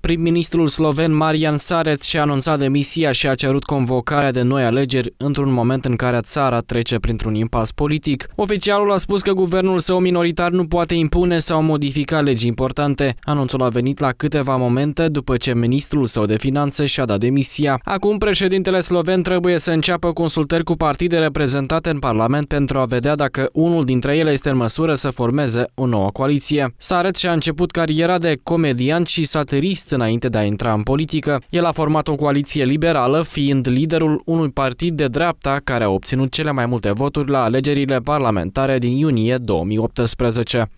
Prim-ministrul sloven Marian Sareț și-a anunțat demisia și a cerut convocarea de noi alegeri într-un moment în care țara trece printr-un impas politic. Oficialul a spus că guvernul său minoritar nu poate impune sau modifica legi importante. Anunțul a venit la câteva momente după ce ministrul său de finanțe și-a dat demisia. Acum președintele sloven trebuie să înceapă consultări cu partide reprezentate în Parlament pentru a vedea dacă unul dintre ele este în măsură să formeze o nouă coaliție. Sareț și-a început cariera de comedian și satirist înainte de a intra în politică. El a format o coaliție liberală, fiind liderul unui partid de dreapta care a obținut cele mai multe voturi la alegerile parlamentare din iunie 2018.